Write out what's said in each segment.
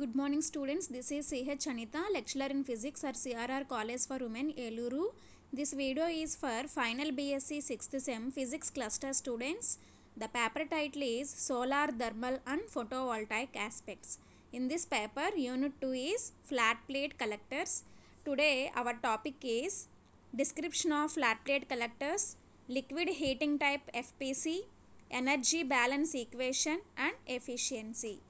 Good morning students. This is CH lecturer in physics at CRR College for Women, Eluru. This video is for final BSc 6th SEM physics cluster students. The paper title is Solar Thermal and Photovoltaic Aspects. In this paper, unit 2 is flat plate collectors. Today our topic is description of flat plate collectors, liquid heating type FPC, energy balance equation and efficiency.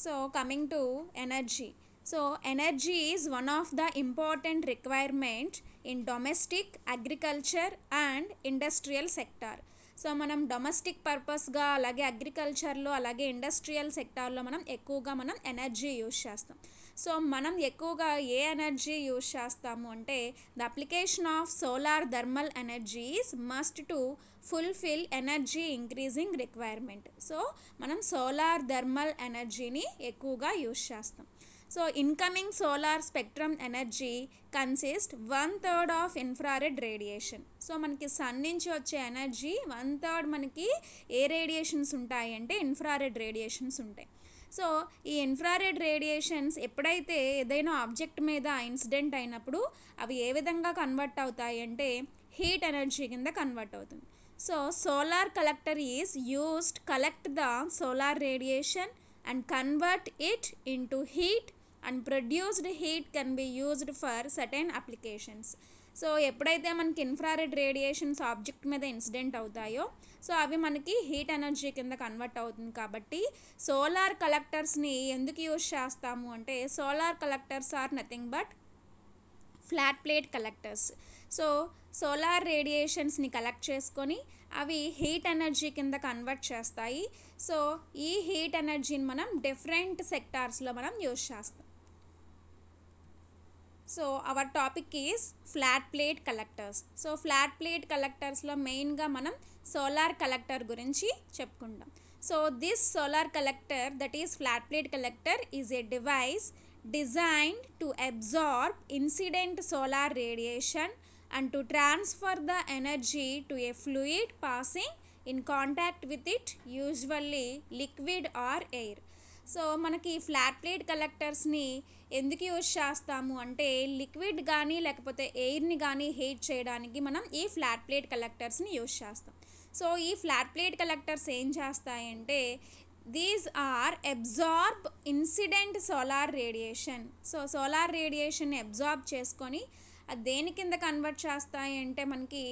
So coming to energy. So energy is one of the important requirement in domestic, agriculture and industrial sector. So మనం domestic పర్పస్గా అలాగే అగ్రికల్చర్లో అలాగే industrial సెక్టార్లో మనం ఎక్కువగా మనం energy use చేస్తాం సో మనం ఎక్కువగా ఏ ఎనర్జీ యూజ్ చేస్తాము అంటే the application of solar thermal energies must to fulfil energy increasing requirement so మనం సోలార్ థర్మల్ ఎనర్జీని ఎక్కువగా యూజ్ చేస్తాం so incoming solar spectrum energy consist one third of infrared radiation so మనకి sun నుంచి వచ్చే energy one third మనకి ఏ radiations ఉంటాయి అంటే ఇన్ఫ్రారెడ్ రేడియేషన్స్ ఉంటాయి సో ఈ ఇన్ఫ్రారెడ్ రేడియేషన్స్ ఎప్పుడైతే ఏదైనా ఆబ్జెక్ట్ మీద ఇన్సిడెంట్ అయినప్పుడు అవి ఏ విధంగా కన్వర్ట్ అవుతాయి అంటే హీట్ ఎనర్జీ కింద కన్వర్ట్ అవుతుంది so solar collector is used collect the solar radiation and convert it into heat and produced heat can be used for certain applications so ఎప్పుడైతే మనకి ఇన్ఫ్రారెడ్ రేడియేషన్స్ ఆబ్జెక్ట్ మీద incident అవుతాయో so అవి మనకి heat energy కింద convert అవుతుంది కాబట్టి solar కలెక్టర్స్ని ఎందుకు యూజ్ చేస్తాము అంటే solar collectors are nothing but flat plate collectors so solar రేడియేషన్స్ని కలెక్ట్ చేసుకొని అవి హీట్ ఎనర్జీ కింద కన్వర్ట్ చేస్తాయి సో ఈ హీట్ ఎనర్జీని మనం డిఫరెంట్ సెక్టార్స్లో మనం యూజ్ చేస్తాం so our topic is flat plate collectors so flat plate కలెక్టర్స్లో మెయిన్గా మనం సోలార్ కలెక్టర్ గురించి చెప్పుకుందాం so this solar collector that is flat plate collector is a device designed to absorb incident solar radiation and to transfer the energy to a fluid passing in contact with it usually liquid or air so మనకి flat plate కలెక్టర్స్ని ఎందుకు use చేస్తాము అంటే liquid కానీ లేకపోతే ఎయిర్ని కానీ heat చేయడానికి మనం ఈ ఫ్లాట్ ప్లేట్ కలెక్టర్స్ని యూజ్ చేస్తాం సో ఈ ఫ్లాట్ ప్లేట్ కలెక్టర్స్ ఏం చేస్తాయంటే these are absorb incident solar radiation so solar radiation absorb చేసుకొని అది దేని కింద కన్వర్ట్ చేస్తాయి అంటే మనకి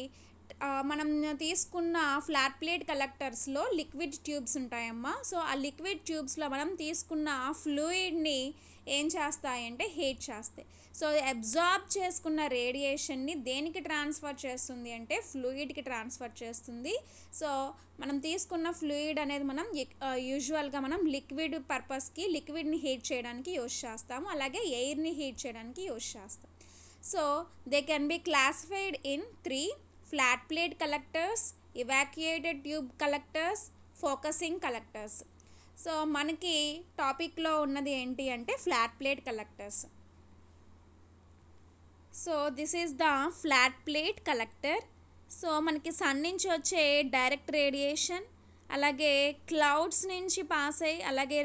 మనం తీసుకున్న ఫ్లాట్ ప్లేట్ కలెక్టర్స్లో లిక్విడ్ ట్యూబ్స్ ఉంటాయమ్మా సో ఆ లిక్విడ్ ట్యూబ్స్లో మనం తీసుకున్న ఫ్లూయిడ్ని ఏం చేస్తాయంటే హీట్ చేస్తాయి సో అబ్జార్బ్ చేసుకున్న రేడియేషన్ని దేనికి ట్రాన్స్ఫర్ చేస్తుంది అంటే ఫ్లూయిడ్కి ట్రాన్స్ఫర్ చేస్తుంది సో మనం తీసుకున్న ఫ్లూయిడ్ అనేది మనం యూజువల్గా మనం లిక్విడ్ పర్పస్కి లిక్విడ్ని హీట్ చేయడానికి యూజ్ చేస్తాము అలాగే ఎయిర్ని హీట్ చేయడానికి యూజ్ చేస్తాం so they can be classified in three flat plate collectors evacuated tube collectors focusing collectors so మనకి టాపిక్లో ఉన్నది ఏంటి అంటే flat plate collectors so this is the flat plate collector so మనకి సన్ నుంచి వచ్చే డైరెక్ట్ రేడియేషన్ అలాగే క్లౌడ్స్ నుంచి పాస్ అయ్యి అలాగే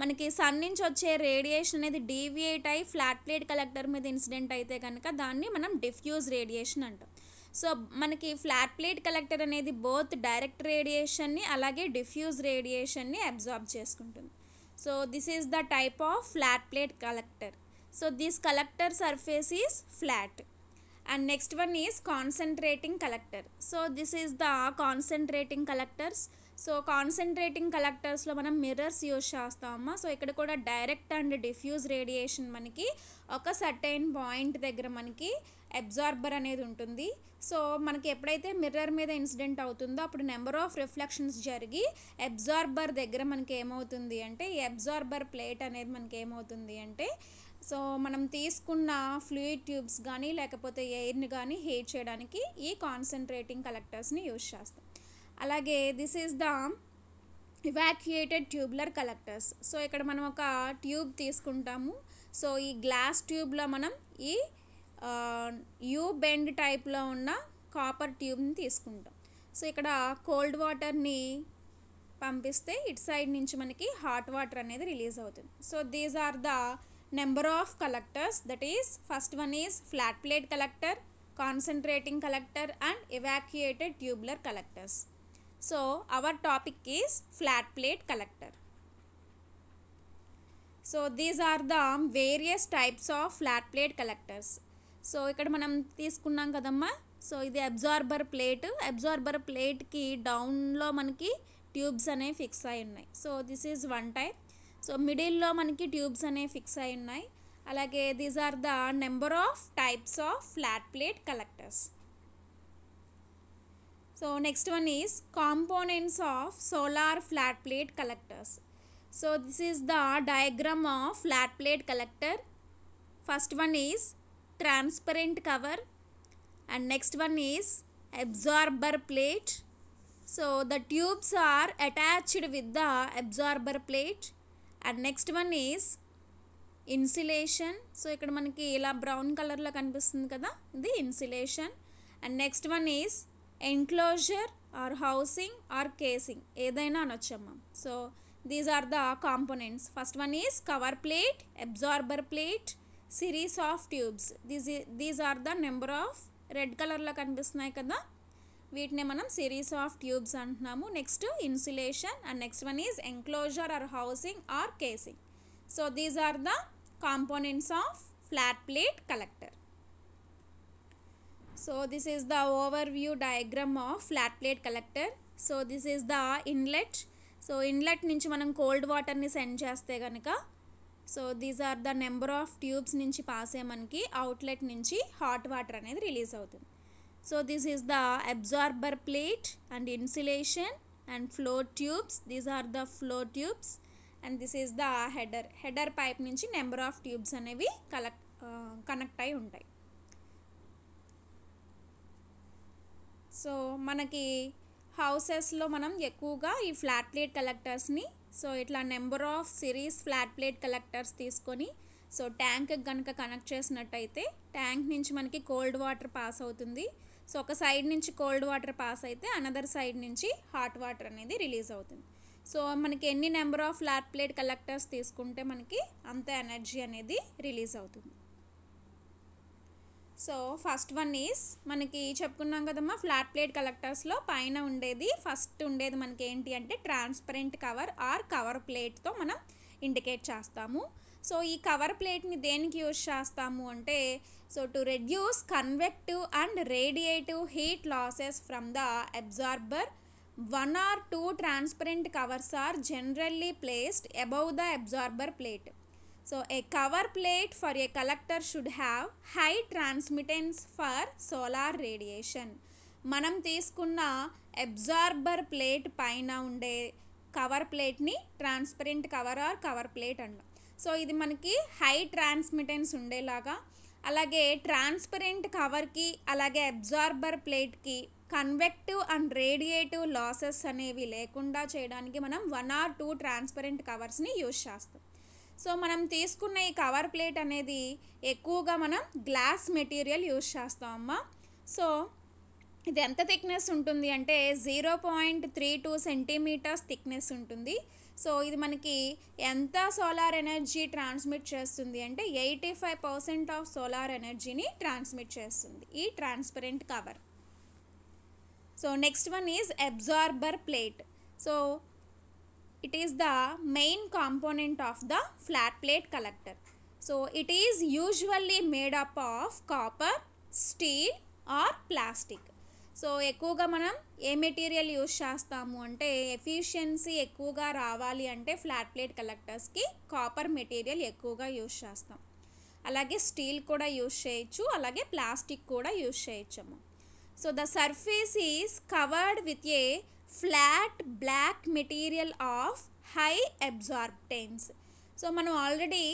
మనకి సన్ నుంచి వచ్చే రేడియేషన్ అనేది డీవియేట్ అయ్యి ఫ్లాట్ ప్లేట్ కలెక్టర్ మీద ఇన్సిడెంట్ అయితే కనుక దాన్ని మనం డిఫ్యూజ్ రేడియేషన్ అంటాం సో మనకి ఫ్లాట్ ప్లేట్ కలెక్టర్ అనేది బోత్ డైరెక్ట్ రేడియేషన్ని అలాగే డిఫ్యూజ్ రేడియేషన్ని అబ్జార్బ్ చేసుకుంటుంది so this is the type of flat plate collector so this collector surface is flat and next one is concentrating collector so this is ద concentrating collectors so concentrating కలెక్టర్స్లో మనం mirrors use చేస్తామమ్మా so ఇక్కడ కూడా direct and diffuse radiation మనకి ఒక certain point దగ్గర మనకి అబ్జార్బర్ అనేది ఉంటుంది సో మనకి ఎప్పుడైతే మిర్రర్ మీద ఇన్సిడెంట్ అవుతుందో అప్పుడు నెంబర్ ఆఫ్ రిఫ్లెక్షన్స్ జరిగి అబ్జార్బర్ దగ్గర మనకి ఏమవుతుంది అంటే ఈ అబ్జార్బర్ ప్లేట్ అనేది మనకి ఏమవుతుంది అంటే సో మనం తీసుకున్న ఫ్లూయిడ్ ట్యూబ్స్ కానీ లేకపోతే ఎయిర్ని కానీ హీట్ చేయడానికి ఈ కాన్సన్ట్రేటింగ్ కలెక్టర్స్ని యూజ్ చేస్తాం అలాగే this is the evacuated tubular collectors so ఇక్కడ మనం ఒక ట్యూబ్ తీసుకుంటాము సో ఈ గ్లాస్ ట్యూబ్లో మనం ఈ యూ బెండ్ టైప్లో ఉన్న కాపర్ ట్యూబ్ని తీసుకుంటాం సో ఇక్కడ కోల్డ్ వాటర్ని పంపిస్తే ఇటు సైడ్ నుంచి మనకి హాట్ వాటర్ అనేది రిలీజ్ అవుతుంది so these are the number of collectors that is first one is flat plate collector concentrating collector and evacuated tubular collectors so our topic is flat plate collector so these are the various types of flat plate collectors so ఇక్కడ మనం తీసుకున్నాం కదమ్మా so ఇది absorber plate absorber ప్లేట్కి డౌన్లో మనకి tubes అనేవి fix అయి ఉన్నాయి so this is one type So middle lo maniki tubes ane fix ayunnai. Alage these are the number of types of flat plate collectors. So next one is components of solar flat plate collectors. So this is the diagram of flat plate collector. First one is transparent cover and next one is absorber plate. So the tubes are attached with the absorber plate. And next one is insulation so ఇక్కడ మనకి ఇలా brown కలర్లో కనిపిస్తుంది కదా ఇది insulation and next one is enclosure or housing or casing ఏదైనా అనొచ్చమ్మా so these are the components first one is cover plate absorber plate series of tubes these these are the number of red కలర్లో కనిపిస్తున్నాయి కదా వీటిని మనం series of tubes అంటున్నాము next insulation and next one is enclosure or housing or casing so these are the components of flat plate collector so this is the overview diagram of flat plate collector so this is the inlet so inlet నుంచి మనం cold వాటర్ని send చేస్తే కనుక so these are the number of tubes నుంచి పాసే మనకి outlet నుంచి hot water అనేది రిలీజ్ అవుతుంది so this is the absorber plate and insulation and flow tubes These are the flow tubes and this is the header header pipe నుంచి number of tubes అనేవి collect connect అయి ఉంటాయి so మనకి హౌసెస్లో మనం ఎక్కువగా ఈ ఫ్లాట్ ప్లేట్ కలెక్టర్స్ని సో ఇట్లా number of series flat plate collectors తీసుకొని సో ట్యాంక్ కనుక కనెక్ట్ చేసినట్టయితే ట్యాంక్ నుంచి మనకి కోల్డ్ వాటర్ పాస్ అవుతుంది సో ఒక సైడ్ నుంచి కోల్డ్ వాటర్ పాస్ అయితే అనదర్ సైడ్ నుంచి హాట్ వాటర్ అనేది రిలీజ్ అవుతుంది సో మనకి ఎన్ని number of flat plate collectors తీసుకుంటే మనకి అంత ఎనర్జీ అనేది రిలీజ్ అవుతుంది సో ఫస్ట్ వన్ ఈజ్ మనకి చెప్పుకున్నాం కదమ్మా ఫ్లాట్ ప్లేట్ కలెక్టర్స్లో పైన ఉండేది ఫస్ట్ ఉండేది మనకి ఏంటి అంటే ట్రాన్స్పరెంట్ కవర్ ఆర్ కవర్ ప్లేట్తో మనం ఇండికేట్ చేస్తాము సో ఈ కవర్ ప్లేట్ని దేనికి యూజ్ చేస్తాము అంటే so to reduce convective and radiative heat losses from the absorber one or two transparent covers are generally placed above the absorber plate so a cover plate for a collector should have high transmittance for solar radiation మనం తీసుకున్న absorber plate పైన ఉండే cover ప్లేట్ని transparent cover or cover plate అంటాం so ఇది మనకి high transmittance ఉండేలాగా అలాగే ట్రాన్స్పరెంట్ కవర్కి అలాగే అబ్జార్బర్ ప్లేట్కి కన్వెక్టివ్ అండ్ రేడియేటివ్ లాసెస్ అనేవి లేకుండా చేయడానికి మనం వన్ ఆర్ టూ ట్రాన్స్పరెంట్ కవర్స్ని యూజ్ చేస్తాం సో మనం తీసుకున్న ఈ కవర్ ప్లేట్ అనేది ఎక్కువగా మనం గ్లాస్ మెటీరియల్ యూజ్ చేస్తామమ్మా సో ఇది ఎంత థిక్నెస్ ఉంటుంది అంటే zero point three two centimetres thickness ఉంటుంది సో ఇది మనకి ఎంత సోలార్ ఎనర్జీ ట్రాన్స్మిట్ చేస్తుంది అంటే eighty five percent of solar ఎనర్జీని ట్రాన్స్మిట్ చేస్తుంది ఈ transparent cover so next one is absorber plate so it is the main component of the flat plate collector so it is usually made up of copper steel or plastic so ఎక్కువగా మనం ఏ material use చేస్తాము అంటే efficiency ఎక్కువగా రావాలి అంటే flat plate కలెక్టర్స్కి copper material ఎక్కువగా use చేస్తాం అలాగే స్టీల్ కూడా యూస్ చేయొచ్చు అలాగే ప్లాస్టిక్ కూడా యూస్ చేయొచ్చము so the surface is covered with a flat black material of high absorbance so మనం ఆల్రెడీ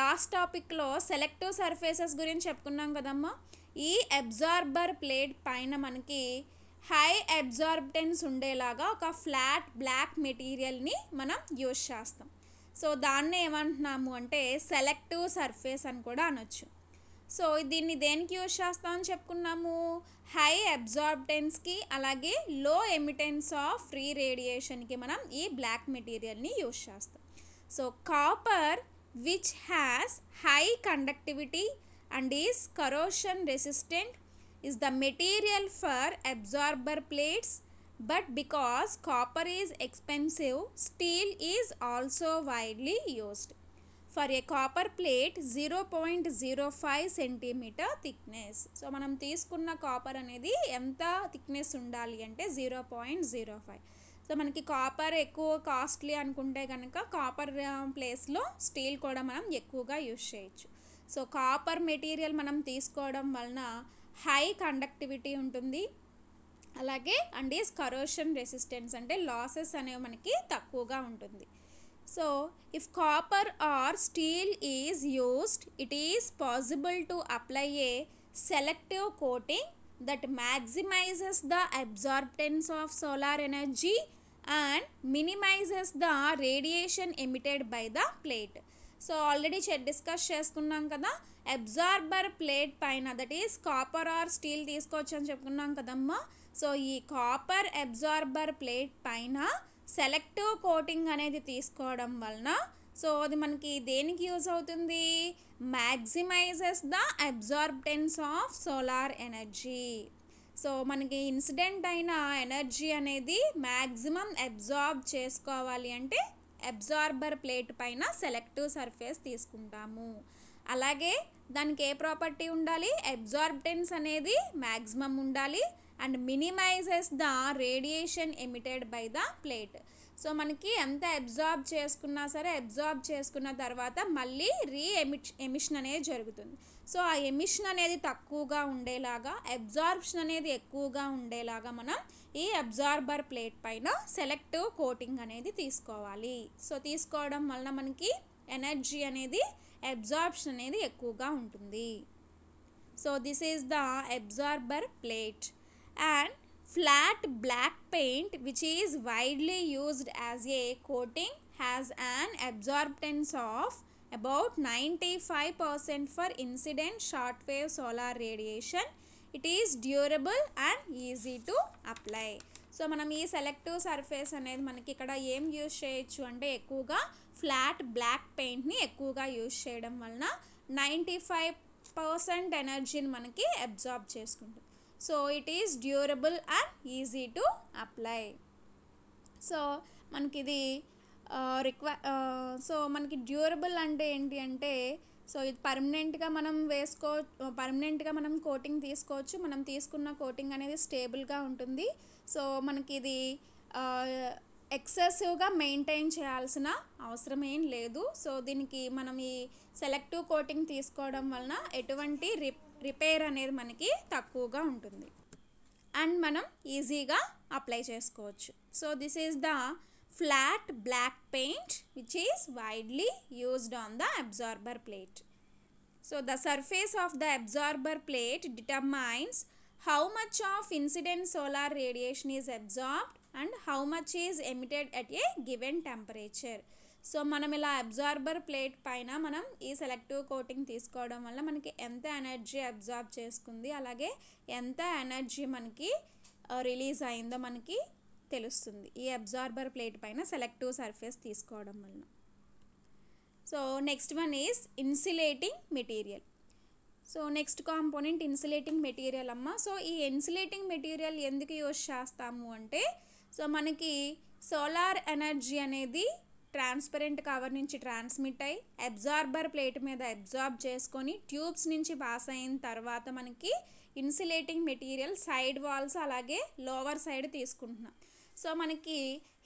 లాస్ట్ టాపిక్లో సెలెక్టివ్ సర్ఫేసెస్ గురించి చెప్పుకున్నాం కదమ్మా ఈ అబ్జార్బర్ ప్లేట్ పైన మనకి హై అబ్జార్బెన్స్ ఉండేలాగా ఒక ఫ్లాట్ బ్లాక్ మెటీరియల్ని మనం యూజ్ చేస్తాం సో దాన్నే ఏమంటున్నాము అంటే సెలెక్టివ్ సర్ఫేస్ అని కూడా అనొచ్చు సో దీన్ని దేనికి యూజ్ చేస్తామని చెప్పుకున్నాము హై అబ్జార్బెన్స్కి అలాగే లో ఎమిటెన్స్ ఆఫ్ ఫ్రీ రేడియేషన్కి మనం ఈ బ్లాక్ మెటీరియల్ని యూజ్ చేస్తాం so copper which has high conductivity and is corrosion resistant is the material for absorber plates but because copper is expensive steel is also widely used for a copper plate zero point zero five centimetre thickness so మనం తీసుకున్న copper అనేది ఎంత thickness ఉండాలి అంటే zero point zero five so మనకి copper ఎక్కువ costly అనుకుంటే కనుక కాపర్ ప్లేస్లో స్టీల్ కూడా మనం ఎక్కువగా యూజ్ చేయొచ్చు సో కాపర్ మెటీరియల్ మనం తీసుకోవడం వలన హై కండక్టివిటీ ఉంటుంది అలాగే అండ్ ఈస్ కరోషన్ రెసిస్టెన్స్ అంటే లాసెస్ అనేవి మనకి తక్కువగా ఉంటుంది so if copper or steel is used it is possible to apply a selective coating that maximises the absorbance of solar energy and minimises the radiation emitted by the plate so already discuss చేసుకున్నాం కదా absorber plate పైన that is copper or steel తీసుకోవచ్చు అని చెప్పుకున్నాం కదమ్మా so ఈ copper absorber plate పైన selective coating అనేది తీసుకోవడం వలన సో అది మనకి దేనికి యూజ్ అవుతుంది maximises the absorbance of solar energy so మనకి ఇన్సిడెంట్ అయిన ఎనర్జీ అనేది మ్యాక్సిమం అబ్జార్బ్ చేసుకోవాలి అంటే అబ్జార్బర్ ప్లేట్ పైన సెలెక్టివ్ సర్ఫేస్ తీసుకుంటాము అలాగే దానికి ఏ ప్రాపర్టీ ఉండాలి అబ్జార్బెన్స్ అనేది మ్యాక్సిమం ఉండాలి and minimises the radiation emitted by the plate so మనకి ఎంత అబ్జార్బ్ చేసుకున్నా సరే అబ్జార్బ్ చేసుకున్న తర్వాత మళ్ళీ రీ ఎమిట్ ఎమిషన్ అనేది జరుగుతుంది సో ఆ ఎమిషన్ అనేది తక్కువగా ఉండేలాగా అబ్జార్బ్షన్ అనేది ఎక్కువగా ఉండేలాగా మనం ఈ అబ్జార్బర్ ప్లేట్ పైన సెలెక్టివ్ కోటింగ్ అనేది తీసుకోవాలి సో తీసుకోవడం వలన మనకి ఎనర్జీ అనేది అబ్జార్బ్షన్ అనేది ఎక్కువగా ఉంటుంది so this is the absorber plate and flat black paint which is widely used as a coating has an absorbance of about about 95% for incident short wave solar radiation it is durable and easy to apply so మనం ఈ selective surface అనేది మనకి ఇక్కడ ఏం use చేయొచ్చు అంటే ఎక్కువగా flat black పెయింట్ని ఎక్కువగా యూజ్ చేయడం వలన నైంటీ ఫైవ్ పర్సెంట్ ఎనర్జీని మనకి అబ్జార్బ్ చేసుకుంటుంది so it is durable and easy to apply so మనకి ఇది రిక్వై సో మనకి డ్యూరబుల్ అంటే ఏంటి అంటే సో ఇది పర్మనెంట్గా మనం వేసుకో పర్మనెంట్గా మనం కోటింగ్ తీసుకోవచ్చు మనం తీసుకున్న కోటింగ్ అనేది స్టేబుల్గా ఉంటుంది సో మనకి ఇది ఎక్సెసివ్గా మెయింటైన్ చేయాల్సిన అవసరం ఏం లేదు సో దీనికి మనం ఈ సెలెక్టివ్ కోటింగ్ తీసుకోవడం వలన ఎటువంటి రిపేర్ అనేది మనకి తక్కువగా ఉంటుంది అండ్ మనం ఈజీగా అప్లై చేసుకోవచ్చు so this is the flat black paint which is widely used on the absorber plate. So the surface of the absorber plate determines how much of incident solar radiation is absorbed and how much is emitted at a given temperature so మనం ఇలా absorber plate పైన మనం ఈ selective coating తీసుకోవడం వల్ల మనకి ఎంత energy absorb చేసుకుంది అలాగే ఎంత ఎనర్జీ మనకి రిలీజ్ అయిందో మనకి తెలుస్తుంది ఈ అబ్జార్బర్ ప్లేట్ పైన సెలెక్టివ్ సర్ఫేస్ తీసుకోవడం వలన so next one is insulating material so next component insulating material అమ్మ సో ఈ ఇన్సులేటింగ్ మెటీరియల్ ఎందుకు యూజ్ చేస్తాము అంటే సో మనకి సోలార్ ఎనర్జీ అనేది ట్రాన్స్పరెంట్ కవర్ నుంచి ట్రాన్స్మిట్ అయ్యి అబ్జార్బర్ ప్లేట్ మీద అబ్జార్బ్ చేసుకొని ట్యూబ్స్ నుంచి పాస్ అయిన తర్వాత మనకి ఇన్సులేటింగ్ మెటీరియల్ సైడ్ వాల్స్ అలాగే లోవర్ సైడ్ తీసుకుంటున్నాం సో మనకి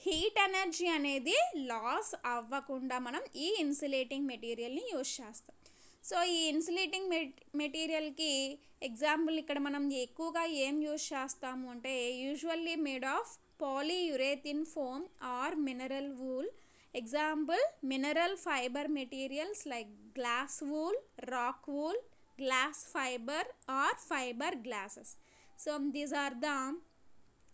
హీట్ ఎనర్జీ అనేది లాస్ అవ్వకుండా మనం ఈ ఇన్సులేటింగ్ మెటీరియల్ని యూజ్ చేస్తాం సో ఈ ఇన్సులేటింగ్ మె మెటీరియల్కి ఎగ్జాంపుల్ ఇక్కడ మనం ఎక్కువగా ఏం యూజ్ చేస్తాము అంటే usually made of polyurethane foam or mineral wool example mineral fibre materials like glass wool rock wool glass fibre or fibre glasses so these are the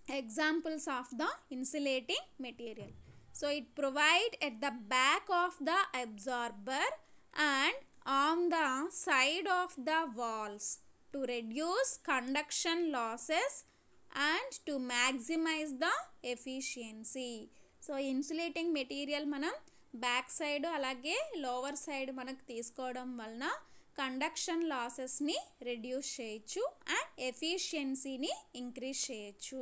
examples of the insulating material. So it provide at the back of the absorber and on the side of the walls to reduce conduction losses and to maximize the efficiency. So insulating material మనం back side అలాగే lower side మనకు తీసుకోవడం వలన conduction లాసెస్ని reduce చేయొచ్చు and ఎఫిషియన్సీని increase చేయొచ్చు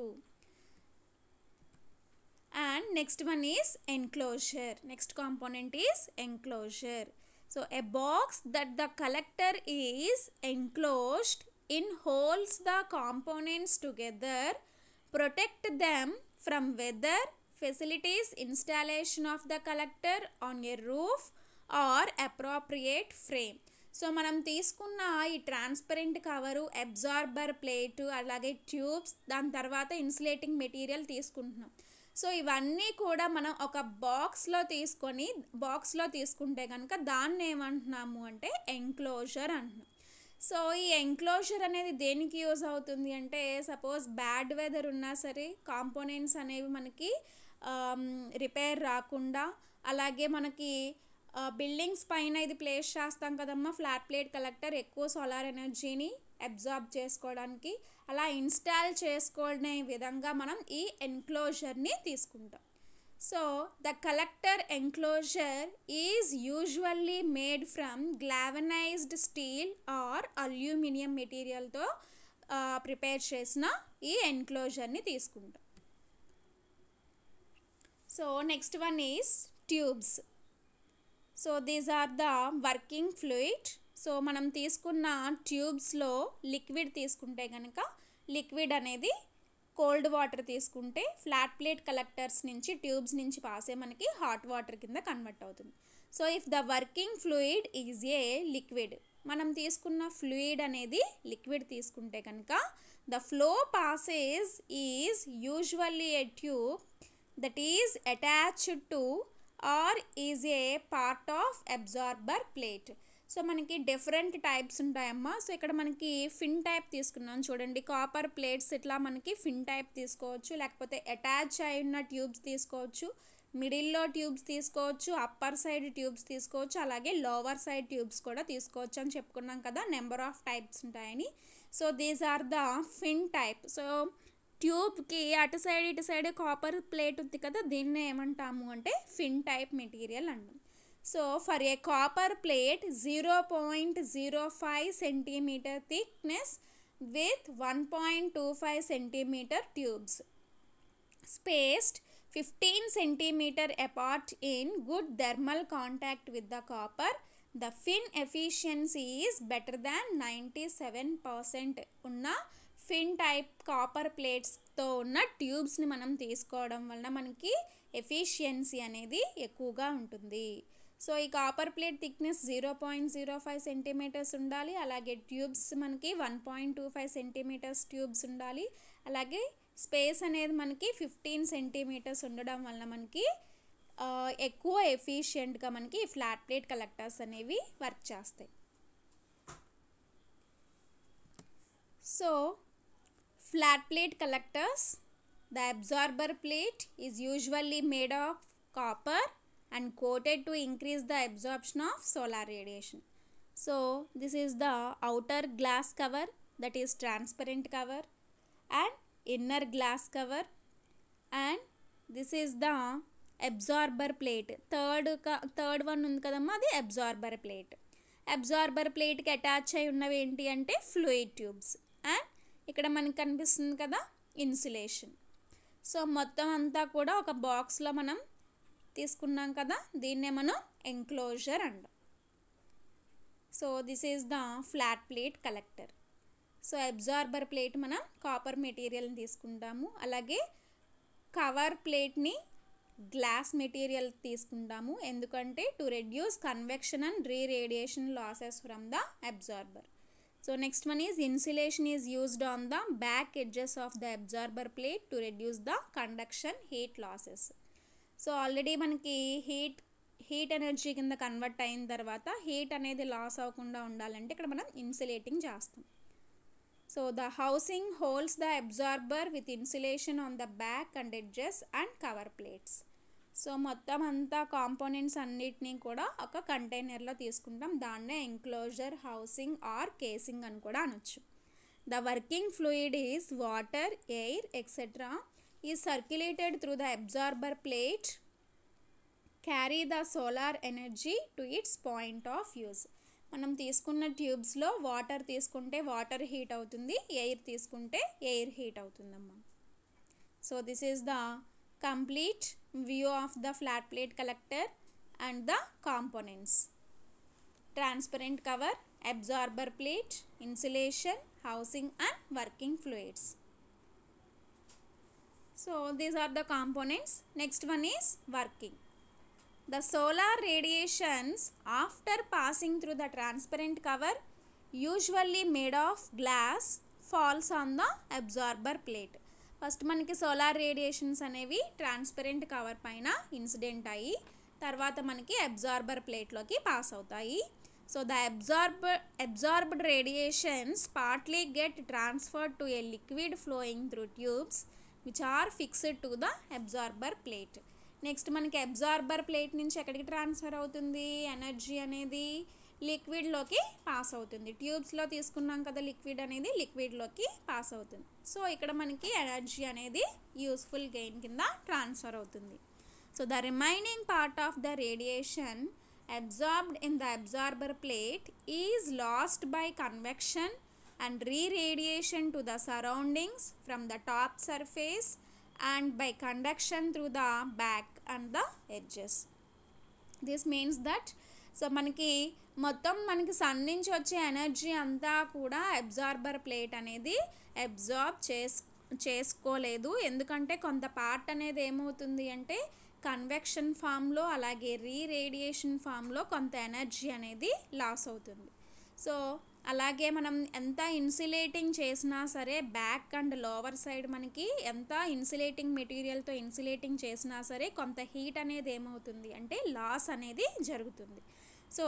and next one is enclosure next component is enclosure so a box that the collector is enclosed in holds the components together protect them from weather facilities installation of the collector on a roof or appropriate frame so మనం తీసుకున్న ఈ transparent cover absorber plate అలాగే tubes దాని తర్వాత insulating material తీసుకుంటున్నాం so ఇవన్నీ కూడా మనం ఒక బాక్స్లో తీసుకొని బాక్స్లో తీసుకుంటే కనుక దాన్ని ఏమంటున్నాము అంటే ఎంక్లోజర్ అంటున్నాం సో ఈ ఎంక్లోజర్ అనేది దేనికి యూజ్ అవుతుంది అంటే సపోజ్ బ్యాడ్ వెదర్ ఉన్నా సరే కాంపోనెంట్స్ అనేవి మనకి రిపేర్ రాకుండా అలాగే మనకి బిల్డింగ్స్ పైన ఇది ప్లేస్ చేస్తాం కదమ్మా ఫ్లాట్ ప్లేట్ కలెక్టర్ ఎక్కువ సోలార్ ఎనర్జీని అబ్జార్బ్ చేసుకోవడానికి అలా ఇన్స్టాల్ చేసుకునే విధంగా మనం ఈ ఎన్క్లోజర్ని తీసుకుంటాం so the collector enclosure is usually made from galvanised steel or aluminium మెటీరియల్తో ప్రిపేర్ చేసిన ఈ ఎన్క్లోజర్ని తీసుకుంటాం so next one is tubes so these are the working fluid so మనం తీసుకున్న ట్యూబ్స్లో లిక్విడ్ తీసుకుంటే కనుక లిక్విడ్ అనేది కోల్డ్ వాటర్ తీసుకుంటే ఫ్లాట్ ప్లేట్ కలెక్టర్స్ నుంచి ట్యూబ్స్ నుంచి పాసే మనకి హాట్ వాటర్ కింద కన్వర్ట్ అవుతుంది so if the working fluid is a liquid మనం తీసుకున్న ఫ్లూయిడ్ అనేది లిక్విడ్ తీసుకుంటే కనుక the flow passage is usually a tube that is attached to or is a part of absorber plate so మనకి different types ఉంటాయమ్మా so ఇక్కడ మనకి ఫిన్ type తీసుకున్నాం చూడండి కాపర్ ప్లేట్స్ ఇట్లా మనకి ఫిన్ టైప్ తీసుకోవచ్చు లేకపోతే అటాచ్ అయి ఉన్న ట్యూబ్స్ తీసుకోవచ్చు మిడిల్లో ట్యూబ్స్ తీసుకోవచ్చు అప్పర్ సైడ్ ట్యూబ్స్ తీసుకోవచ్చు అలాగే లోవర్ సైడ్ ట్యూబ్స్ కూడా తీసుకోవచ్చు అని చెప్పుకున్నాం కదా నెంబర్ ఆఫ్ టైప్స్ ఉంటాయని so these are the fin type so ట్యూబ్కి అటు సైడ్ ఇటు సైడ్ కాపర్ ప్లేట్ ఉంది కదా దీన్నే ఏమంటాము అంటే ఫిన్ టైప్ మెటీరియల్ అంటాం So for a copper plate 0.05 centimeter thickness with 1.25 centimeter tubes spaced 15 centimeter apart in good thermal contact with the copper the fin efficiency is better than 97% ఉన్న ఫిన్ type copper ప్లేట్స్తో ఉన్న ట్యూబ్స్ని మనం తీసుకోవడం వలన మనకి efficiency అనేది ఎక్కువగా ఉంటుంది సో ఈ కాపర్ ప్లేట్ థిక్నెస్ 0.05 సెంటిమీటర్స్ ఉండాలి అలాగే ట్యూబ్స్ మనకి 1.25 సెంటిమీటర్స్ ట్యూబ్స్ ఉండాలి అలాగే స్పేస్ అనేది మనకి 15 సెంటిమీటర్స్ ఉండడం వల్ల మనకి అ కు ఎఫిషియెంట్ గా మనకి ఫ్లాట్ ప్లేట్ కలెక్టర్స్ అనేవి వర్క్ చేస్తాయి so flat plate collectors the absorber plate is usually made of copper and coated to increase the absorption of solar radiation. So this is the outer glass cover that is transparent cover and inner glass cover and this is the absorber plate third third one ఉంది కదమ్మా అది absorber plate absorber ప్లేట్కి attach అయి ఉన్నవి ఏంటి అంటే fluid tubes and ఇక్కడ మనకు కనిపిస్తుంది కదా ఇన్సులేషన్ సో మొత్తం అంతా కూడా ఒక బాక్స్లో మనం తీసుకున్నాం కదా దీన్నే మనం enclosure and so this is the flat plate collector so absorber plate మనం కాపర్ మెటీరియల్ని తీసుకుంటాము అలాగే కవర్ ప్లేట్ని గ్లాస్ మెటీరియల్ తీసుకుంటాము ఎందుకంటే to reduce convection and re radiation losses from the absorber so next one is insulation is used on the back edges of the absorber plate to reduce the conduction heat losses so already మనకి heat heat energy కింద convert అయిన తర్వాత heat అనేది loss అవ్వకుండా ఉండాలంటే ఇక్కడ మనం insulating చేస్తాం so the housing holds the absorber with insulation on the back and edges and cover plates so మొత్తం అంతా కాంపోనెంట్స్ అన్నిటినీ కూడా ఒక కంటైనర్లో తీసుకుంటాం దాన్నే ఎంక్లోజర్ హౌసింగ్ ఆర్ కేసింగ్ అని కూడా అనొచ్చు the working fluid is water air etcetera is circulated through the absorber plate carry the solar energy to its point of use మనం తీసుకున్న ట్యూబ్స్లో వాటర్ తీసుకుంటే వాటర్ హీట్ అవుతుంది ఎయిర్ తీసుకుంటే ఎయిర్ హీట్ అవుతుందమ్మా so this is the complete view of the flat plate collector and the components transparent cover absorber plate insulation housing and working fluids So these are the components. Next one is working. The solar radiations after passing through the transparent cover usually made of glass falls on the absorber plate. First మనకి solar radiations అనేవి transparent cover పైన incident అయ్యి తర్వాత మనకి absorber ప్లేట్లోకి pass అవుతాయి so the absorb absorbed radiations partly get transferred to a liquid flowing through tubes which are fixed to the absorber plate next మనకి absorber plate నుంచి ఎక్కడికి ట్రాన్స్ఫర్ అవుతుంది ఎనర్జీ అనేది లిక్విడ్లోకి పాస్ అవుతుంది ట్యూబ్స్లో తీసుకున్నాం కదా లిక్విడ్ అనేది లిక్విడ్లోకి పాస్ అవుతుంది సో ఇక్కడ మనకి ఎనర్జీ అనేది యూస్ఫుల్ గెయిన్ కింద ట్రాన్స్ఫర్ అవుతుంది so the remaining part of the radiation absorbed in the absorber plate is lost by convection and re radiation to the surroundings from the top surface and by conduction through the back and the edges this means that so మనకి మొత్తం మనకి sun నుంచి వచ్చే energy అంతా కూడా absorber plate అనేది absorb చేస్ చేసుకోలేదు ఎందుకంటే కొంత పార్ట్ అనేది ఏమవుతుంది అంటే కన్వెక్షన్ ఫామ్లో అలాగే రీ రేడియేషన్ ఫామ్లో కొంత ఎనర్జీ అనేది లాస్ అవుతుంది సో అలాగే మనం ఎంత ఇన్సులేటింగ్ చేసినా సరే బ్యాక్ అండ్ లోవర్ సైడ్ మనకి ఎంత ఇన్సులేటింగ్ మెటీరియల్తో ఇన్సులేటింగ్ చేసినా సరే కొంత హీట్ అనేది ఏమవుతుంది అంటే లాస్ అనేది జరుగుతుంది so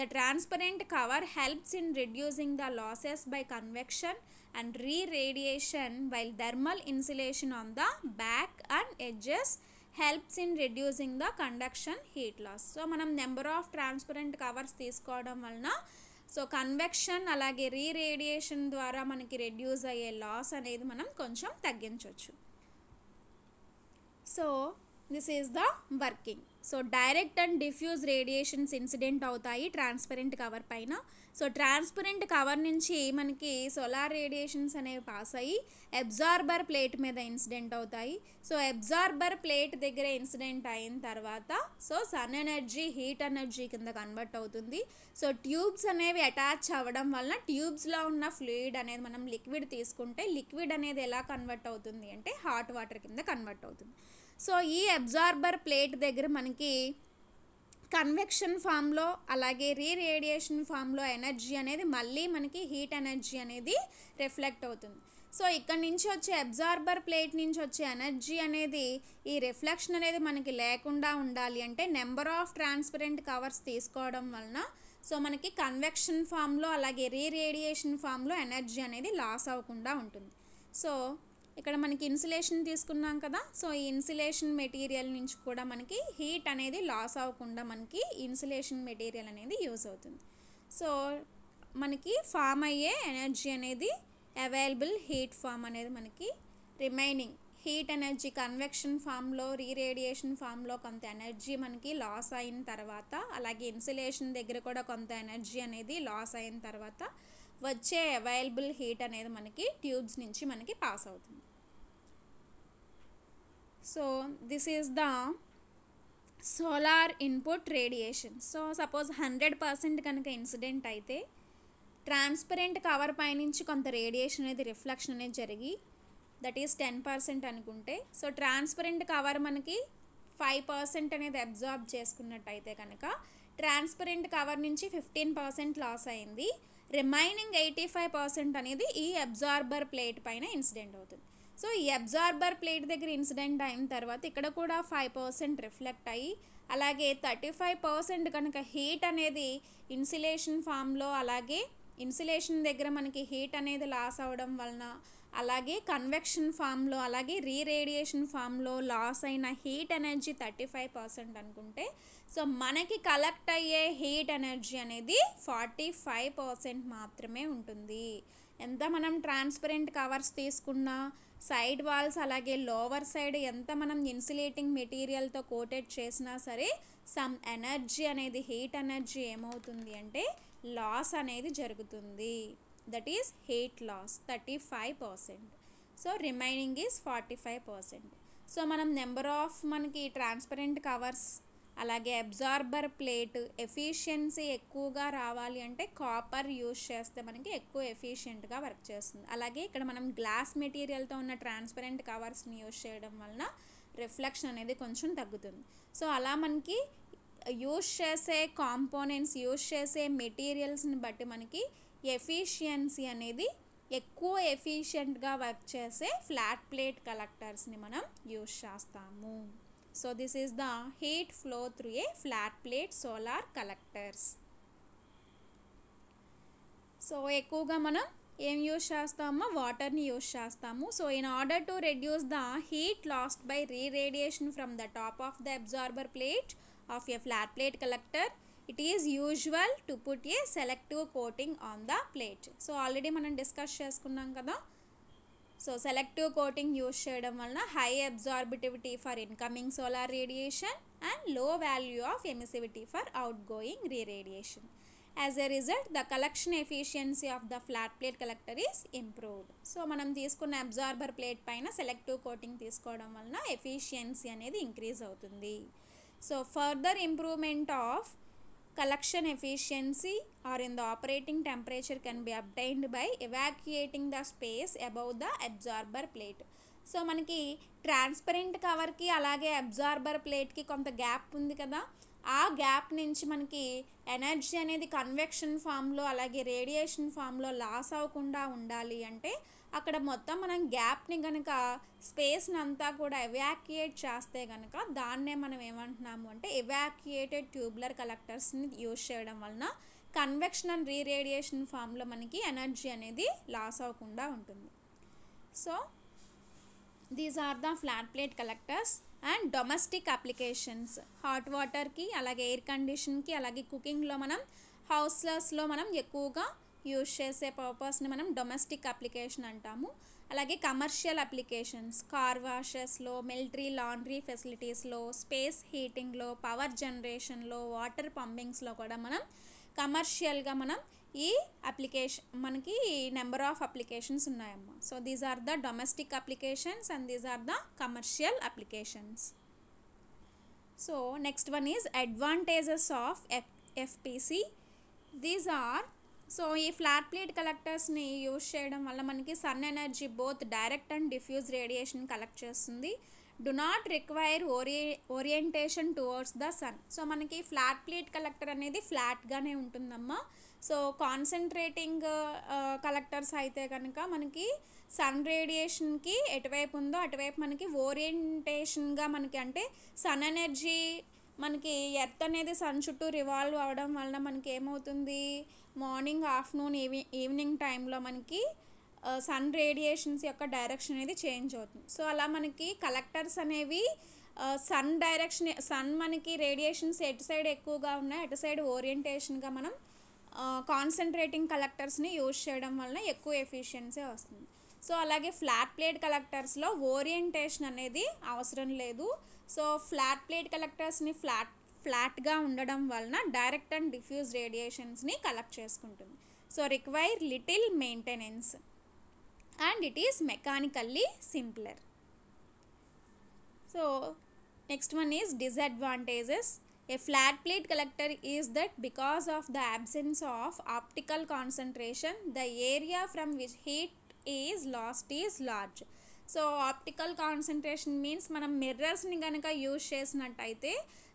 the transparent cover helps in reducing the losses by convection and re radiation while thermal insulation on the back and edges helps in reducing the conduction heat loss so మనం number of transparent covers తీసుకోవడం వలన so convection అలాగే re radiation ద్వారా మనకి reduce అయ్యే loss అనేది మనం కొంచెం తగ్గించవచ్చు so this is the working so direct and diffuse radiations incident అవుతాయి ట్రాన్స్పరెంట్ కవర్ పైన సో ట్రాన్స్పరెంట్ కవర్ నుంచి మనకి సోలార్ రేడియేషన్స్ అనేవి పాస్ అయ్యి అబ్జార్బర్ ప్లేట్ మీద ఇన్సిడెంట్ అవుతాయి సో అబ్జార్బర్ ప్లేట్ దగ్గర ఇన్సిడెంట్ అయిన తర్వాత so sun energy heat energy కింద కన్వర్ట్ అవుతుంది సో ట్యూబ్స్ అనేవి అటాచ్ అవ్వడం వలన ట్యూబ్స్లో ఉన్న ఫ్లూయిడ్ అనేది మనం లిక్విడ్ తీసుకుంటే లిక్విడ్ అనేది ఎలా కన్వర్ట్ అవుతుంది అంటే హాట్ వాటర్ కింద కన్వర్ట్ అవుతుంది సో ఈ అబ్జార్బర్ ప్లేట్ దగ్గర మనకి కన్వెక్షన్ ఫామ్లో అలాగే రీ రేడియేషన్ ఫామ్లో ఎనర్జీ అనేది మళ్ళీ మనకి హీట్ ఎనర్జీ అనేది రిఫ్లెక్ట్ అవుతుంది సో ఇక్కడ నుంచి వచ్చే అబ్జార్బర్ ప్లేట్ నుంచి వచ్చే ఎనర్జీ అనేది ఈ రిఫ్లెక్షన్ అనేది మనకి లేకుండా ఉండాలి అంటే నెంబర్ ఆఫ్ ట్రాన్స్పరెంట్ కవర్స్ తీసుకోవడం వలన సో మనకి కన్వెక్షన్ ఫామ్లో అలాగే రీ రేడియేషన్ ఫామ్లో ఎనర్జీ అనేది లాస్ అవ్వకుండా ఉంటుంది సో ఇక్కడ మనకి ఇన్సులేషన్ తీసుకున్నాం కదా సో ఈ ఇన్సులేషన్ మెటీరియల్ నుంచి కూడా మనకి హీట్ అనేది లాస్ అవ్వకుండా మనకి ఇన్సులేషన్ మెటీరియల్ అనేది యూజ్ అవుతుంది సో మనకి ఫామ్ అయ్యే ఎనర్జీ అనేది అవైలబుల్ హీట్ ఫామ్ అనేది మనకి రిమైనింగ్ హీట్ ఎనర్జీ కన్వెక్షన్ ఫామ్లో రీరేడియేషన్ ఫామ్లో కొంత ఎనర్జీ మనకి లాస్ అయిన తర్వాత అలాగే ఇన్సులేషన్ దగ్గర కూడా కొంత ఎనర్జీ అనేది లాస్ అయిన తర్వాత వచ్చే అవైలబుల్ హీట్ అనేది మనకి ట్యూబ్స్ నుంచి మనకి పాస్ అవుతుంది so this is the solar input radiation so suppose hundred percent కనుక ఇన్సిడెంట్ అయితే ట్రాన్స్పరెంట్ కవర్ పైనుంచి కొంత రేడియేషన్ అనేది రిఫ్లెక్షన్ అనేది జరిగి దట్ ఈస్ టెన్ పర్సెంట్ అనుకుంటే సో ట్రాన్స్పరెంట్ కవర్ మనకి ఫైవ్ పర్సెంట్ అనేది అబ్జార్బ్ చేసుకున్నట్టయితే కనుక ట్రాన్స్పరెంట్ కవర్ నుంచి ఫిఫ్టీన్ పర్సెంట్ లాస్ అయింది రిమైనింగ్ ఎయిటీ ఫైవ్ పర్సెంట్ అనేది ఈ అబ్జార్బర్ ప్లేట్ పైన ఇన్సిడెంట్ అవుతుంది సో ఈ అబ్జార్బర్ ప్లేట్ దగ్గర ఇన్సిడెంట్ అయిన తర్వాత ఇక్కడ కూడా ఫైవ్ పర్సెంట్ రిఫ్లెక్ట్ అయ్యి అలాగే థర్టీ ఫైవ్ పర్సెంట్ కనుక హీట్ అనేది ఇన్సులేషన్ ఫామ్లో అలాగే ఇన్సులేషన్ దగ్గర మనకి హీట్ అనేది లాస్ అవ్వడం వలన అలాగే కన్వెక్షన్ ఫామ్లో అలాగే రీరేడియేషన్ ఫామ్లో లాస్ అయిన heat energy thirty five percent అనుకుంటే సో మనకి కలెక్ట్ అయ్యే హీట్ ఎనర్జీ అనేది ఫార్టీ ఫైవ్ పర్సెంట్ మాత్రమే ఉంటుంది ఎంత మనం ట్రాన్స్పరెంట్ కవర్స్ తీసుకున్నా సైడ్ వాల్స్ అలాగే లోవర్ సైడ్ ఎంత మనం ఇన్సులేటింగ్ మెటీరియల్తో కోటెడ్ చేసినా సరే సమ్ ఎనర్జీ అనేది హీట్ ఎనర్జీ ఏమవుతుంది అంటే లాస్ అనేది జరుగుతుంది that is heat loss thirty five percent so remaining is forty five percent so మనం నెంబర్ ఆఫ్ మనకి ట్రాన్స్పరెంట్ కవర్స్ అలాగే అబ్జార్బర్ ప్లేట్ ఎఫిషియన్సీ ఎక్కువగా రావాలి అంటే కాపర్ యూస్ చేస్తే మనకి ఎక్కువ ఎఫిషియెంట్గా వర్క్ చేస్తుంది అలాగే ఇక్కడ మనం గ్లాస్ మెటీరియల్తో ఉన్న ట్రాన్స్పరెంట్ కవర్స్ని యూస్ చేయడం వలన రిఫ్లెక్షన్ అనేది కొంచెం తగ్గుతుంది సో అలా మనకి యూస్ చేసే కాంపోనెంట్స్ యూస్ చేసే మెటీరియల్స్ని బట్టి మనకి ఎఫిషియన్సీ అనేది ఎక్కువ ఎఫిషియెంట్గా వర్క్ చేసే ఫ్లాట్ ప్లేట్ కలెక్టర్స్ని మనం యూస్ చేస్తాము so this is the heat flow through a flat plate solar collectors so ఎక్కువగా మనం ఏం యూజ్ చేస్తాము వాటర్ని యూజ్ చేస్తాము so in order to reduce the heat lost by re radiation from the top of the absorber plate of a flat plate collector it is usual to put a selective coating on the plate so already మనం discuss చేసుకున్నాం కదా so selective coating use చేయడం వలన high absorptivity for incoming solar radiation and low value of emissivity for outgoing re radiation as a result the collection efficiency of the flat plate collector is improved so మనం తీసుకున్న absorber plate పైన selective coating తీసుకోవడం వలన efficiency అనేది increase అవుతుంది so further improvement of collection efficiency or in the operating temperature can be obtained by evacuating the space above the absorber plate. So మనకి transparent కవర్కి అలాగే అబ్జార్బర్ ప్లేట్కి కొంత గ్యాప్ ఉంది కదా ఆ గ్యాప్ నుంచి మనకి ఎనర్జీ అనేది కన్వెక్షన్ ఫామ్లో అలాగే రేడియేషన్ ఫామ్లో లాస్ అవ్వకుండా ఉండాలి అంటే అక్కడ మొత్తం మనం గ్యాప్ని కనుక స్పేస్ని అంతా కూడా ఎవాక్యుయేట్ చేస్తే కనుక దాన్నే మనం ఏమంటున్నాము అంటే ఎవాక్యుయేటెడ్ ట్యూబ్లర్ కలెక్టర్స్ని యూజ్ చేయడం వలన కన్వెక్షన్ అండ్ రీరేడియేషన్ ఫామ్లో మనకి ఎనర్జీ అనేది లాస్ అవ్వకుండా ఉంటుంది so these are the flat plate collectors and domestic applications hot వాటర్కి అలాగే ఎయిర్ కండిషన్కి అలాగే కుకింగ్లో మనం హౌస్లెస్లో మనం ఎక్కువగా యూజ్ చేసే పర్పస్ని మనం డొమెస్టిక్ అప్లికేషన్ అంటాము అలాగే కమర్షియల్ అప్లికేషన్స్ కార్ వాషెస్లో మిలిటరీ లాండ్రీ ఫెసిలిటీస్లో స్పేస్ హీటింగ్లో పవర్ జనరేషన్లో వాటర్ పంపింగ్స్లో కూడా మనం కమర్షియల్గా మనం ఈ అప్లికేషన్ మనకి నెంబర్ ఆఫ్ అప్లికేషన్స్ ఉన్నాయమ్మా so these are the domestic applications and these are the commercial applications so next one is advantages of F FPC these are so ఈ ఫ్లాట్ ప్లేట్ కలెక్టర్స్ని యూజ్ చేయడం వల్ల మనకి sun energy both direct and diffuse radiation collect చేస్తుంది do not require ఓరియే orientation towards the sun so మనకి flat plate collector అనేది ఫ్లాట్గానే ఉంటుందమ్మా సో కాన్సన్ట్రేటింగ్ కలెక్టర్స్ అయితే కనుక మనకి సన్ రేడియేషన్కి ఎటువైపు ఉందో అటువైపు మనకి ఓరియంటేషన్గా మనకి అంటే సన్ ఎనర్జీ మనకి ఎర్త్ అనేది సన్ చుట్టూ రివాల్వ్ అవ్వడం వలన మనకి ఏమవుతుంది మార్నింగ్ ఆఫ్టర్నూన్ ఈవి ఈవినింగ్ టైంలో మనకి సన్ రేడియేషన్స్ యొక్క డైరెక్షన్ అనేది చేంజ్ అవుతుంది సో అలా మనకి కలెక్టర్స్ అనేవి సన్ డైరెక్షన్ సన్ మనకి రేడియేషన్స్ ఎటు సైడ్ ఎక్కువగా ఉన్నాయి అటు సైడ్ ఓరియంటేషన్గా మనం కాన్సన్ట్రేటింగ్ కలెక్టర్స్ని యూజ్ చేయడం వలన ఎక్కువ ఎఫిషియన్సీ వస్తుంది సో అలాగే ఫ్లాట్ ప్లేట్ కలెక్టర్స్లో ఓరియంటేషన్ అనేది అవసరం లేదు సో ఫ్లాట్ ప్లేట్ కలెక్టర్స్ని ఫ్లాట్ ఫ్లాట్గా ఉండడం వలన డైరెక్ట్ అండ్ డిఫ్యూజ్ రేడియేషన్స్ని కలెక్ట్ చేసుకుంటుంది so require little maintenance and it is mechanically simpler so next one is disadvantages a flat plate collector is that because of the absence of optical concentration the area from which heat is lost is large so optical concentration means మనం మిర్రర్స్ని కనుక use చేసినట్టయితే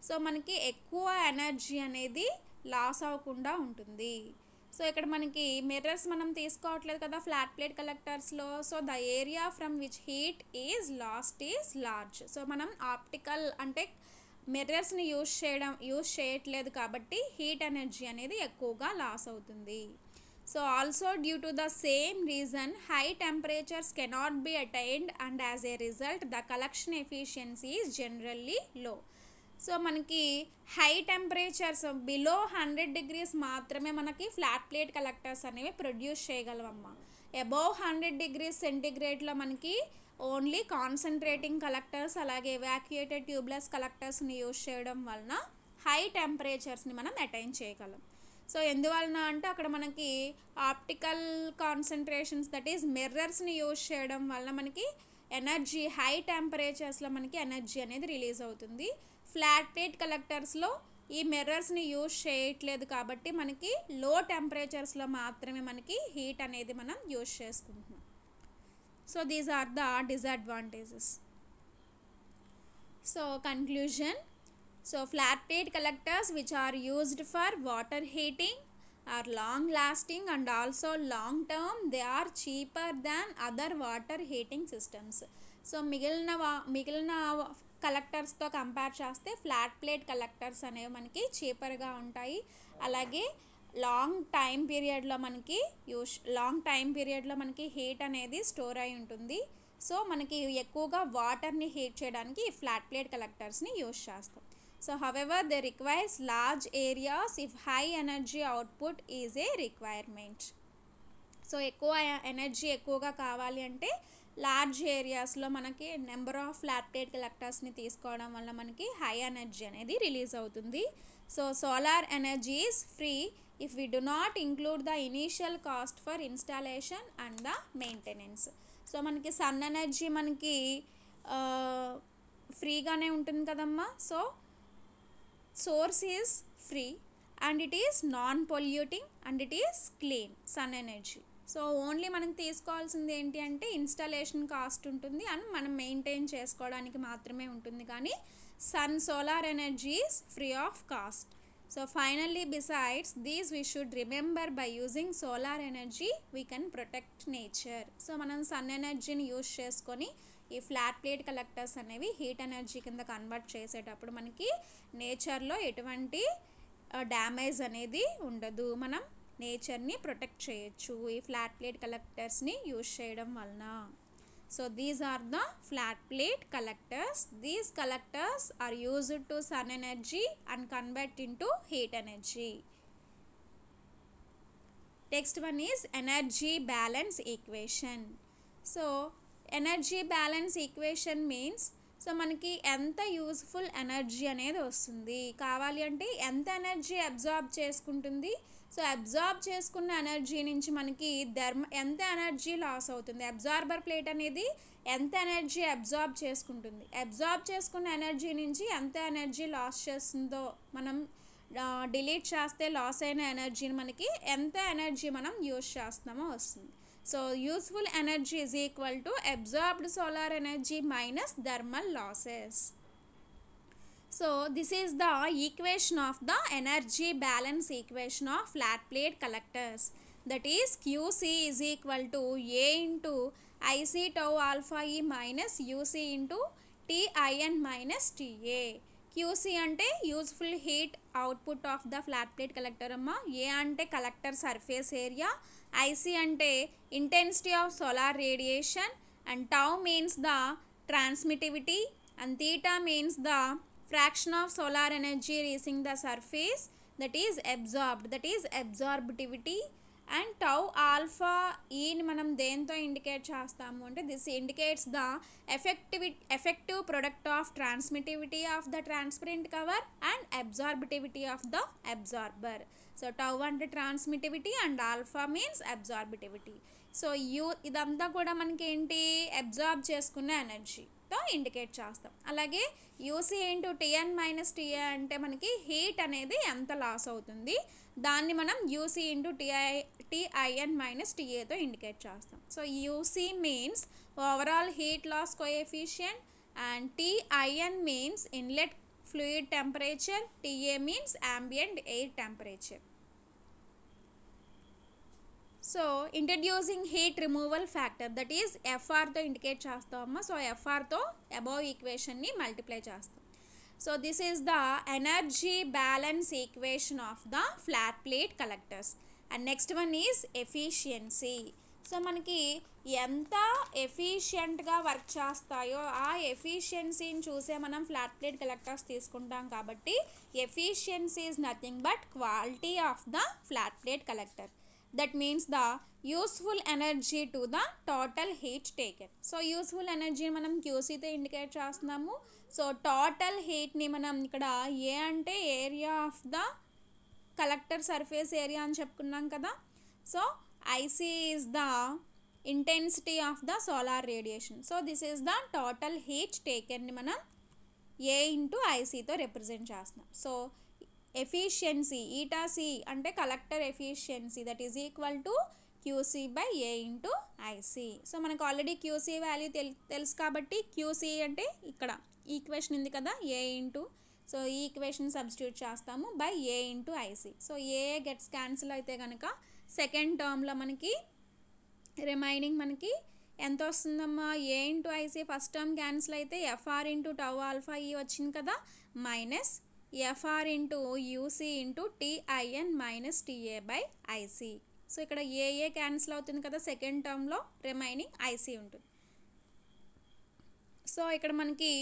so మనకి ఎక్కువ energy అనేది loss అవ్వకుండా ఉంటుంది so ఇక్కడ మనకి మిర్రర్స్ మనం తీసుకోవట్లేదు కదా ఫ్లాట్ ప్లేట్ కలెక్టర్స్లో so the area from which heat is lost is large so మనం ఆప్టికల్ అంటే మిర్రర్స్ని యూజ్ చేయడం యూజ్ చేయట్లేదు కాబట్టి హీట్ ఎనర్జీ అనేది ఎక్కువగా లాస్ అవుతుంది so also due to the same reason high temperatures cannot be attained and as a result the collection efficiency is generally low. So మనకి high temperatures below hundred degrees మాత్రమే మనకి flat plate collectors అనేవి produce చేయగలవమ్మా above hundred degrees సెంటిగ్రేడ్లో మనకి only concentrating collectors అలాగే evacuated tubeless కలెక్టర్స్ని use చేయడం వలన హై టెంపరేచర్స్ని మనం అటైన్ చేయగలం సో ఎందువలన అంటే అక్కడ మనకి ఆప్టికల్ కాన్సన్ట్రేషన్స్ దట్ ఈస్ మిర్రర్స్ని యూజ్ చేయడం వల్ల మనకి ఎనర్జీ హై టెంపరేచర్స్లో మనకి ఎనర్జీ అనేది రిలీజ్ అవుతుంది ఫ్లాట్ ప్లేట్ కలెక్టర్స్లో ఈ మిర్రర్స్ని యూజ్ చేయట్లేదు కాబట్టి మనకి లో టెంపరేచర్స్లో మాత్రమే మనకి హీట్ అనేది మనం యూజ్ చేసుకుంటున్నాం so these are the disadvantages so conclusion so flat plate collectors which are used for water heating are long lasting and also long term they are cheaper than other water heating systems so మిగిలిన వా మిగిలిన కలెక్టర్స్తో compare చేస్తే flat plate collectors అనేవి మనకి చీపర్గా ఉంటాయి అలాగే long time పీరియడ్లో మనకి యూస్ లాంగ్ టైం పీరియడ్లో మనకి హీట్ అనేది స్టోర్ అయి ఉంటుంది సో మనకి ఎక్కువగా వాటర్ని హీట్ చేయడానికి ఈ ఫ్లాట్ ప్లేట్ కలెక్టర్స్ని యూస్ చేస్తాం So however they requires large areas if high energy output is a requirement. So ఎక్కువ ఎనర్జీ ఎక్కువగా కావాలి అంటే లార్జ్ ఏరియాస్లో మనకి నెంబర్ ఆఫ్ లాక్టేట్ కలెక్టర్స్ని తీసుకోవడం వల్ల మనకి హై ఎనర్జీ అనేది రిలీజ్ అవుతుంది so solar energy is free if we do not include the initial cost for installation and the maintenance so మనకి సన్ ఎనర్జీ మనకి ఫ్రీగానే uh, ఉంటుంది కదమ్మా so source is free and it is non polluting and it is clean sun energy so only మనం తీసుకోవాల్సింది ఏంటి అంటే installation cost ఉంటుంది అండ్ మనం మెయింటైన్ చేసుకోవడానికి మాత్రమే ఉంటుంది కానీ sun solar energy is free of cost so finally besides these we should remember by using solar energy we can protect nature so మనం సన్ ఎనర్జీని యూజ్ చేసుకొని ఈ ఫ్లాట్ ప్లేట్ కలెక్టర్స్ అనేవి హీట్ ఎనర్జీ కింద కన్వర్ట్ చేసేటప్పుడు మనకి నేచర్లో ఎటువంటి డ్యామేజ్ అనేది ఉండదు మనం నేచర్ని ప్రొటెక్ట్ చేయొచ్చు ఈ ఫ్లాట్ ప్లేట్ కలెక్టర్స్ని యూజ్ చేయడం వలన so these are the flat plate collectors these collectors are used to sun energy and convert into heat energy next one is energy balance equation so energy balance equation means so మనకి ఎంత useful energy అనేది వస్తుంది కావాలి అంటే ఎంత energy absorb చేసుకుంటుంది సో absorb చేసుకున్న ఎనర్జీ నుంచి మనకి ధర్మ ఎంత ఎనర్జీ లాస్ అవుతుంది అబ్జార్బర్ ప్లేట్ అనేది ఎంత ఎనర్జీ అబ్జార్బ్ చేసుకుంటుంది అబ్జార్బ్ చేసుకున్న ఎనర్జీ నుంచి ఎంత ఎనర్జీ లాస్ చేస్తుందో మనం డిలీట్ చేస్తే లాస్ అయిన ఎనర్జీని మనకి ఎంత ఎనర్జీ మనం యూజ్ చేస్తున్నామో వస్తుంది So useful energy is equal to absorbed solar energy minus thermal losses. So this is the equation of the energy balance equation of flat plate collectors. That is QC is equal to A into IC tau alpha E minus UC into TIN minus TA. QC అంటే useful heat output of the flat plate collector అమ్మ A అంటే collector surface area IC అంటే intensity of solar radiation and tau means the transmittivity and theta means the fraction of solar energy reaching the surface that is absorbed that is absorptivity and tau alpha ఈని e మనం దేంతో indicate చేస్తాము అంటే this indicates the effective effective product of transmittivity of the transparent cover and absorptivity of the absorber so tau అంటే transmittivity and alpha means absorptivity so you ఇదంతా కూడా మనకి ఏంటి అబ్జార్బ్ చేసుకునే ఎనర్జీ తో ఇండికేట్ చేస్తాం అలాగే UC into TN minus TA అంటే మనకి హీట్ అనేది ఎంత లాస్ అవుతుంది దాన్ని మనం UC into TI TIN minus టీఏతో ఇండికేట్ చేస్తాం so UC means overall heat loss coefficient and TIN means inlet fluid temperature, TA means ambient air temperature. So, introducing heat removal factor that is FR to indicate chastam. So, FR to above equation ni multiply chastam. So, this is the energy balance equation of the flat plate collectors. And next one is efficiency. So మనకి ఎంత ఎఫిషియంట్గా work చేస్తాయో ఆ ఎఫిషియన్సీని చూసే మనం flat plate collectors తీసుకుంటాం కాబట్టి efficiency is nothing but quality of the flat plate collector that means the useful energy to the total heat taken so useful energy మనం క్యూసీతో ఇండికేట్ చేస్తున్నాము సో టోటల్ హీట్ని మనం ఇక్కడ ఏ అంటే area of the collector surface area అని చెప్పుకున్నాం కదా so IC is the intensity of the solar radiation so this is the total heat taken మనం ఏ ఇంటూ ఐసీతో రిప్రజెంట్ చేస్తున్నాం సో ఎఫిషియన్సీ ఈటాసీ అంటే collector efficiency that is equal to QC by A into IC so మనకు already QC value తెలు తెలుసు కాబట్టి QC అంటే ఇక్కడ ఈక్వేషన్ ఉంది కదా ఏ ఇంటూ సో ఈ ఈక్వేషన్ సబ్స్టిట్యూట్ చేస్తాము by A into IC so A gets cancel అయితే కనుక సెకండ్ టర్మ్లో మనకి రిమైనింగ్ మనకి ఎంత వస్తుందమ్మా A into IC first term cancel అయితే FR into tau alpha e వచ్చింది కదా minus FR into UC into TIN minus TA by IC so ఇక్కడ ఏఏ క్యాన్సిల్ అవుతుంది కదా సెకండ్ టర్మ్లో రిమైనింగ్ ఐసీ ఉంటుంది సో ఇక్కడ మనకి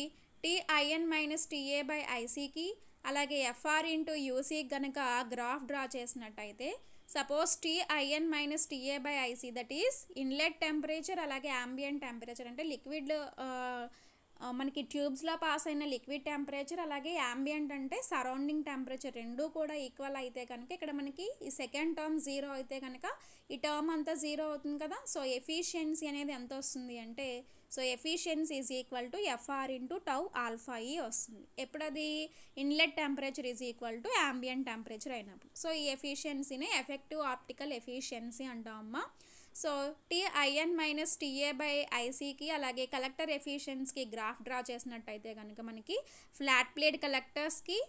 టిఐఎన్ మైనస్ టీఏ బై ఐసీకి అలాగే ఎఫ్ఆర్ ఇంటూ యూసీ కనుక గ్రాఫ్ డ్రా చేసినట్టయితే suppose T IN minus TA by IC that is inlet temperature అలాగే ఆంబియన్ టెంపరేచర్ అంటే లిక్విడ్ uh, uh, మనకి ట్యూబ్స్లో పాస్ అయిన లిక్విడ్ టెంపరేచర్ అలాగే యాంబియంట్ అంటే సరౌండింగ్ టెంపరేచర్ రెండూ కూడా ఈక్వల్ అయితే కనుక ఇక్కడ మనకి ఈ సెకండ్ టర్మ్ జీరో అయితే కనుక ఈ టర్మ్ అంతా జీరో అవుతుంది కదా సో ఎఫిషియన్సీ అనేది ఎంత వస్తుంది అంటే so efficiency is equal to FR into tau alpha e వస్తుంది ఎప్పుడది inlet temperature is equal to ambient temperature అయినప్పుడు సో ఈ ఎఫిషియన్సీని ఎఫెక్టివ్ ఆప్టికల్ ఎఫిషియన్సీ అంటామమ్మా so TIN minus TA by ఐసీకి అలాగే కలెక్టర్ ఎఫిషియన్స్కి గ్రాఫ్ డ్రా చేసినట్టయితే కనుక మనకి ఫ్లాట్ ప్లేట్ కలెక్టర్స్కి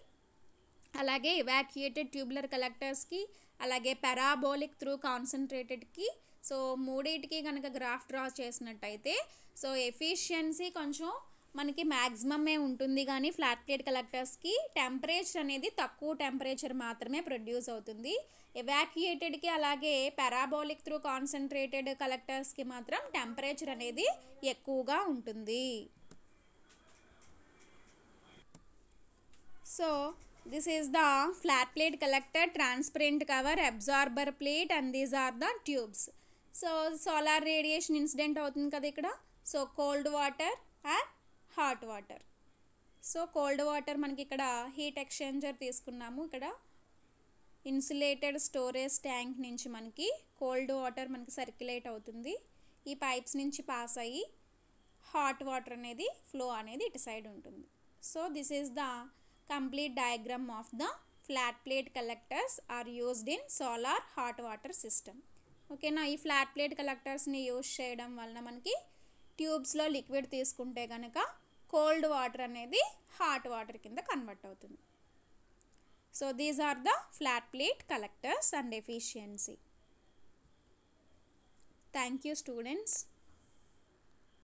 అలాగే ఇవాక్యుయేటెడ్ ట్యూబులర్ కలెక్టర్స్కి అలాగే పెరాబోలిక్ త్రూ కాన్సన్ట్రేటెడ్కి సో మూడింటికి కనుక గ్రాఫ్ డ్రా చేసినట్టయితే సో ఎఫిషియన్సీ కొంచెం మనకి మ్యాక్సిమమే ఉంటుంది కానీ ఫ్లాట్ ప్లేట్ కలెక్టర్స్కి టెంపరేచర్ అనేది తక్కువ టెంపరేచర్ మాత్రమే ప్రొడ్యూస్ అవుతుంది ఎవాక్యుయేటెడ్కి అలాగే పారాబోలిక్ త్రూ కాన్సన్ట్రేటెడ్ కలెక్టర్స్కి మాత్రం టెంపరేచర్ అనేది ఎక్కువగా ఉంటుంది so this is the flat plate collector transparent cover absorber plate and these are the tubes so solar radiation incident అవుతుంది కదా ఇక్కడ so cold water and hot water so cold water మనకి ఇక్కడ heat exchanger తీసుకున్నాము ఇక్కడ insulated storage tank నుంచి మనకి cold water మనకి సర్క్యులేట్ అవుతుంది ఈ పైప్స్ నుంచి పాస్ అయ్యి హాట్ వాటర్ అనేది ఫ్లో అనేది ఇటు సైడ్ ఉంటుంది so this is the complete diagram of the flat plate collectors are used in solar hot water system ఓకేనా ఈ ఫ్లాట్ ప్లేట్ కలెక్టర్స్ని యూజ్ చేయడం వలన మనకి ట్యూబ్స్లో లిక్విడ్ తీసుకుంటే కనుక కోల్డ్ వాటర్ అనేది హాట్ వాటర్ కింద కన్వర్ట్ అవుతుంది so these are the flat plate collectors and efficiency thank you students